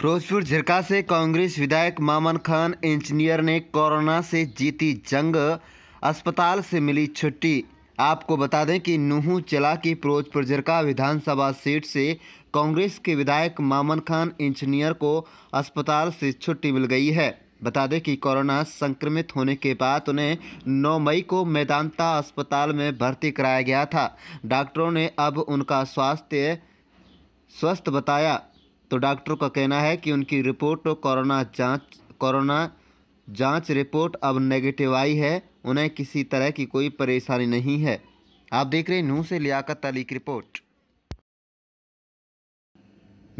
फिरोजपुर झिरका से कांग्रेस विधायक मामन खान इंजीनियर ने कोरोना से जीती जंग अस्पताल से मिली छुट्टी आपको बता दें कि नूहू जिला की फिरोजपुर झिरका विधानसभा सीट से कांग्रेस के विधायक मामन खान इंजीनियर को अस्पताल से छुट्टी मिल गई है बता दें कि कोरोना संक्रमित होने के बाद उन्हें 9 मई को मैदानता अस्पताल में भर्ती कराया गया था डॉक्टरों ने अब उनका स्वास्थ्य स्वस्थ बताया तो डॉक्टरों का कहना है कि उनकी रिपोर्ट तो कोरोना जांच कोरोना जांच रिपोर्ट अब नेगेटिव आई है उन्हें किसी तरह की कोई परेशानी नहीं है आप देख रहे नूह से लियाकत अली की रिपोर्ट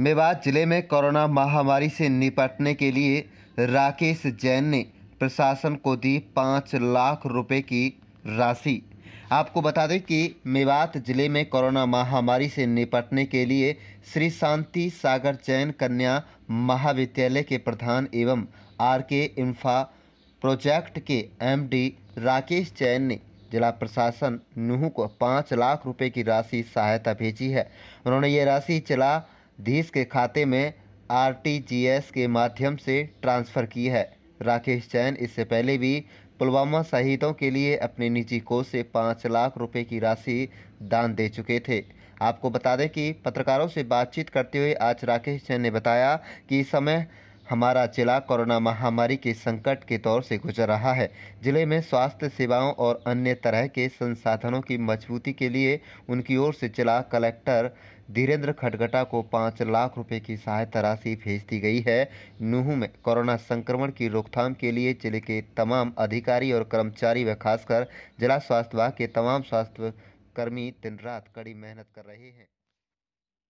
मेवात जिले में कोरोना महामारी से निपटने के लिए राकेश जैन ने प्रशासन को दी पाँच लाख रुपए की राशि आपको बता दें कि मेवात जिले में कोरोना महामारी से निपटने के लिए श्री शांति सागर चयन कन्या महाविद्यालय के प्रधान एवं आर के इंफा प्रोजेक्ट के एमडी राकेश चैन ने जिला प्रशासन नूह को पाँच लाख रुपए की राशि सहायता भेजी है उन्होंने ये राशि धीस के खाते में आरटीजीएस के माध्यम से ट्रांसफ़र की है राकेश चैन इससे पहले भी पुलवामा शहीदों के लिए अपने निजी कोष से पाँच लाख रुपए की राशि दान दे चुके थे आपको बता दें कि पत्रकारों से बातचीत करते हुए आज राकेश जैन ने बताया कि इस समय हमारा जिला कोरोना महामारी के संकट के दौर से गुजर रहा है जिले में स्वास्थ्य सेवाओं और अन्य तरह के संसाधनों की मजबूती के लिए उनकी ओर से जिला कलेक्टर धीरेन्द्र खटगटा को पाँच लाख रुपए की सहायता राशि भेज दी गई है नूह में कोरोना संक्रमण की रोकथाम के लिए जिले के तमाम अधिकारी और कर्मचारी व खासकर जिला स्वास्थ्य विभाग के तमाम स्वास्थ्य कर्मी दिन रात कड़ी मेहनत कर रहे हैं